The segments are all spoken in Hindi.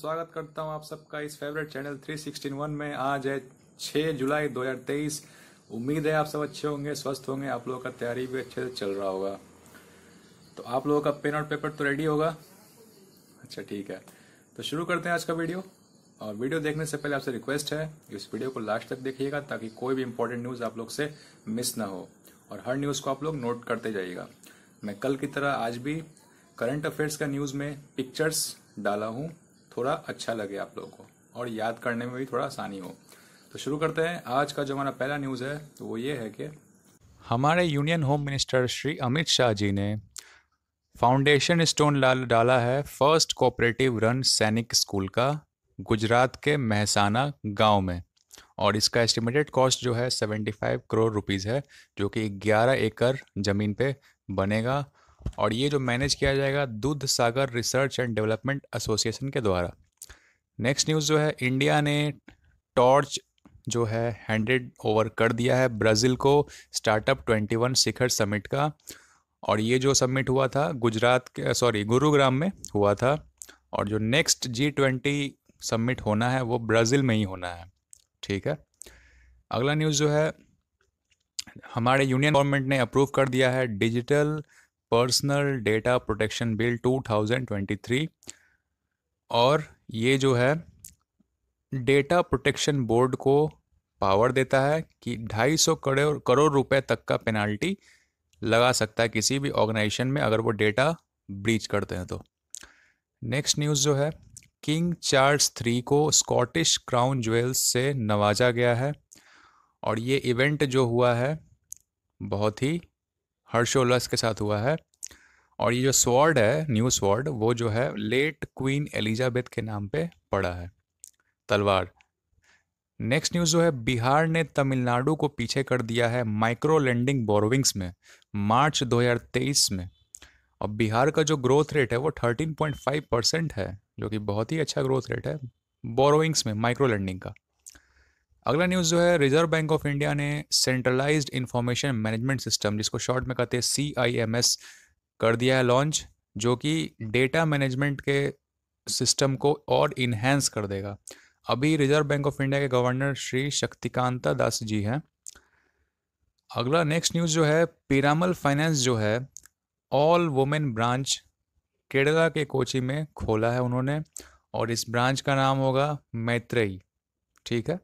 स्वागत करता हूं आप सबका इस फेवरेट चैनल 361 में आज है 6 जुलाई 2023 उम्मीद है आप सब अच्छे होंगे स्वस्थ होंगे आप लोगों का तैयारी भी अच्छे से चल रहा होगा तो आप लोगों का पेन और पेपर तो रेडी होगा अच्छा ठीक है तो शुरू करते हैं आज का वीडियो और वीडियो देखने से पहले आपसे रिक्वेस्ट है इस वीडियो को लास्ट तक देखिएगा ताकि कोई भी इंपॉर्टेंट न्यूज़ आप लोग से मिस ना हो और हर न्यूज़ को आप लोग नोट करते जाइएगा मैं कल की तरह आज भी करंट अफेयर्स का न्यूज़ में पिक्चर्स डाला हूं थोड़ा अच्छा लगे आप लोगों को और याद करने में भी थोड़ा आसानी हो तो शुरू करते हैं आज का जो हमारा पहला न्यूज़ है तो वो ये है कि हमारे union home minister Shri Amit Shah ji ने फाउंडेशन स्टोन लाल डाला है first cooperative run Sainik school का गुजरात के महसाना गांव में और इसका एस्टिमेटेड कॉस्ट जो है 75 करोड़ रुपीस है जो कि 11 एकड़ ज़मीन पे बनेगा और ये जो मैनेज किया जाएगा Dudhsagar research and development association के द्वारा नेक्स्ट न्यूज़ जो है इंडिया ने टॉर्च जो है हैंडेड ओवर कर दिया है ब्राज़ील को स्टार्टअप 21 शिखर समिट का और ये जो समिट हुआ था गुजरात के सॉरी गुरुग्राम में हुआ था और जो नेक्स्ट जी ट्वेंटी समिट होना है वो ब्राज़ील में ही होना है ठीक है अगला न्यूज़ जो है हमारे यूनियन गवर्नमेंट ने अप्रूव कर दिया है digital personal data protection bill 2023 और ये जो है डेटा प्रोटेक्शन बोर्ड को पावर देता है कि 250 करोड़ करोड़ रुपए तक का पेनाल्टी लगा सकता है किसी भी ऑर्गेनाइजेशन में अगर वो डेटा ब्रीच करते हैं तो नेक्स्ट न्यूज़ जो है किंग चार्ल्स थ्री को स्कॉटिश क्राउन ज्वेल्स से नवाजा गया है और ये इवेंट जो हुआ है बहुत ही हर्षोल्लास के साथ हुआ है और ये जो स्वॉर्ड है न्यू स्वॉर्ड वो जो है लेट क्वीन एलिजाबेथ के नाम पे पड़ा है तलवार नेक्स्ट न्यूज़ जो है बिहार ने तमिलनाडु को पीछे कर दिया है माइक्रो लैंडिंग बोरोविंग्स में मार्च 2023 में और बिहार का जो ग्रोथ रेट है वो 13.5 परसेंट है जो कि बहुत ही अच्छा ग्रोथ रेट है बोरोविंग्स में माइक्रो लैंडिंग का अगला न्यूज़ जो है रिजर्व बैंक ऑफ इंडिया ने सेंट्रलाइज्ड इन्फॉर्मेशन मैनेजमेंट सिस्टम जिसको शॉर्ट में कहते हैं सी कर दिया है लॉन्च जो कि डेटा मैनेजमेंट के सिस्टम को और इन्हेंस कर देगा अभी रिजर्व बैंक ऑफ इंडिया के गवर्नर श्री शक्तिकांता दास जी हैं अगला नेक्स्ट न्यूज़ जो है पिरामल फाइनेंस जो है ऑल वुमेन ब्रांच केरला के कोची में खोला है उन्होंने और इस ब्रांच का नाम होगा मैत्रेयी ठीक है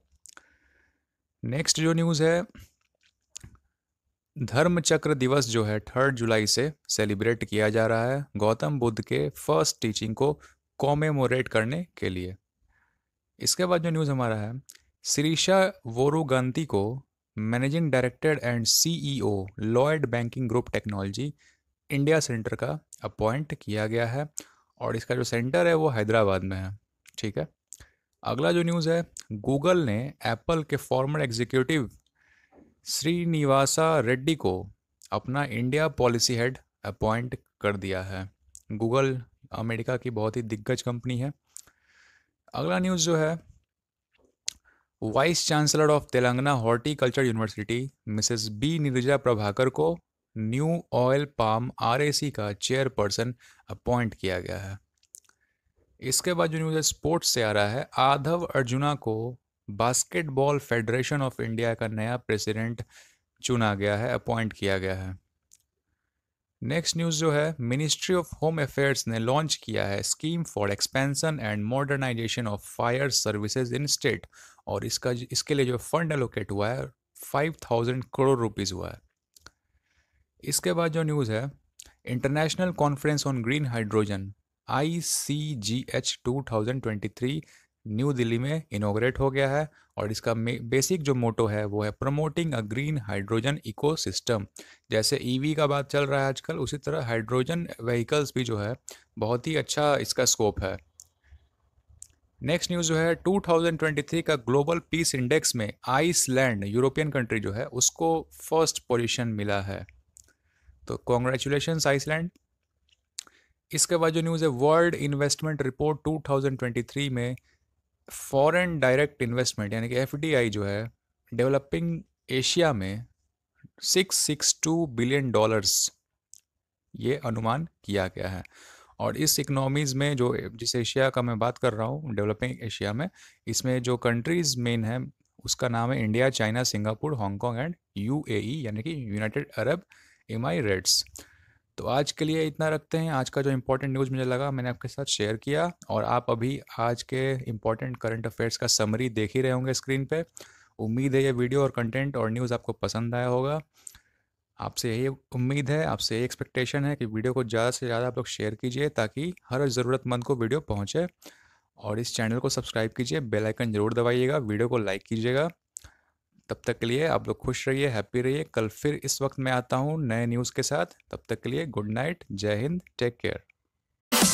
नेक्स्ट जो न्यूज़ है धर्म चक्र दिवस जो है थर्ड जुलाई से सेलिब्रेट किया जा रहा है गौतम बुद्ध के फर्स्ट टीचिंग को कॉमेमोरेट करने के लिए इसके बाद जो न्यूज़ हमारा है श्रीषा वोरुगंती को managing director and CEO Lloyd banking group technology India centre का अपॉइंट किया गया है और इसका जो सेंटर है वो हैदराबाद में है ठीक है अगला जो न्यूज़ है गूगल ने एप्पल के फॉर्मर एग्जीक्यूटिव श्रीनिवासा रेड्डी को अपना इंडिया पॉलिसी हेड अपॉइंट कर दिया है गूगल अमेरिका की बहुत ही दिग्गज कंपनी है अगला न्यूज़ जो है vice chancellor of Telangana horticulture university Mrs B Nirja Prabhakar को न्यू ऑयल पाम आरएसी का चेयरपर्सन अपॉइंट किया गया है इसके बाद जो न्यूज़ है स्पोर्ट्स से आ रहा है आधव अर्जुना को बास्केटबॉल फेडरेशन ऑफ इंडिया का नया प्रेसिडेंट चुना गया है अपॉइंट किया गया है नेक्स्ट न्यूज़ जो है मिनिस्ट्री ऑफ होम अफेयर्स ने लॉन्च किया है scheme for expansion and modernisation of fire services in state और इसका इसके लिए जो फंड एलोकेट हुआ है फाइव थाउजेंड करोड़ रुपीज़ हुआ है इसके बाद जो न्यूज़ है international conference on green hydrogen I C G H two thousand twenty three new Delhi में इनोग्रेट हो गया है और इसका बेसिक जो मोटो है वो है promoting a green hydrogen ecosystem जैसे ईवी e का बात चल रहा है आजकल उसी तरह हाइड्रोजन व्हीकल्स भी जो है बहुत ही अच्छा इसका स्कोप है नेक्स्ट न्यूज़ जो है 2023 का ग्लोबल पीस इंडेक्स में आइसलैंड यूरोपियन कंट्री जो है उसको फर्स्ट पोजीशन मिला है तो कॉन्ग्रेचुलेशन आइसलैंड इसके बाद जो न्यूज़ है वर्ल्ड इन्वेस्टमेंट रिपोर्ट 2023 में फॉरेन डायरेक्ट इन्वेस्टमेंट यानी कि एफ जो है डेवलपिंग एशिया में 662 बिलियन डॉलर्स ये अनुमान किया गया है और इस इकनॉमीज़ में जो जिस एशिया का मैं बात कर रहा हूँ डेवलपिंग एशिया में इसमें जो कंट्रीज़ मेन है उसका नाम है India China Singapore Hong Kong and U यानी कि यूनाइटेड अरब रेड्स तो आज के लिए इतना रखते हैं आज का जो इम्पोर्टेंट न्यूज़ मुझे लगा मैंने आपके साथ शेयर किया और आप अभी आज के इम्पोर्टेंट करंट अफेयर्स का समरी देख ही रहे होंगे स्क्रीन पे उम्मीद है ये वीडियो और कंटेंट और न्यूज़ आपको पसंद आया होगा आपसे यही उम्मीद है आपसे यही एक्सपेक्टेशन है कि वीडियो को ज़्यादा से ज़्यादा आप लोग शेयर कीजिए ताकि हर ज़रूरतमंद को वीडियो पहुँचे और इस चैनल को सब्सक्राइब कीजिए बेल आइकन जरूर दबाइएगा वीडियो को लाइक कीजिएगा तब तक के लिए आप लोग खुश रहिए हैप्पी रहिए कल फिर इस वक्त मैं आता हूँ नए न्यूज़ के साथ तब तक के लिए गुड नाइट जय हिंद टेक केयर